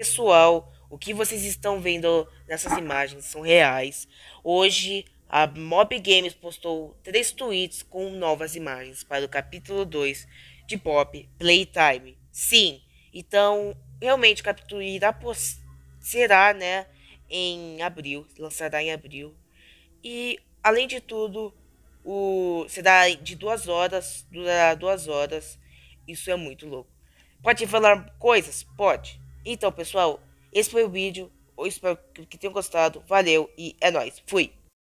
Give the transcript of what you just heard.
Pessoal, o que vocês estão vendo nessas imagens são reais. Hoje, a Mob Games postou três tweets com novas imagens para o capítulo 2 de Pop Playtime. Sim, então realmente o capítulo irá será, né, em abril, lançará em abril. E além de tudo, o será de duas horas, durará duas horas. Isso é muito louco. Pode falar coisas? Pode. Então, pessoal, esse foi o vídeo. Eu espero que tenham gostado. Valeu e é nóis. Fui!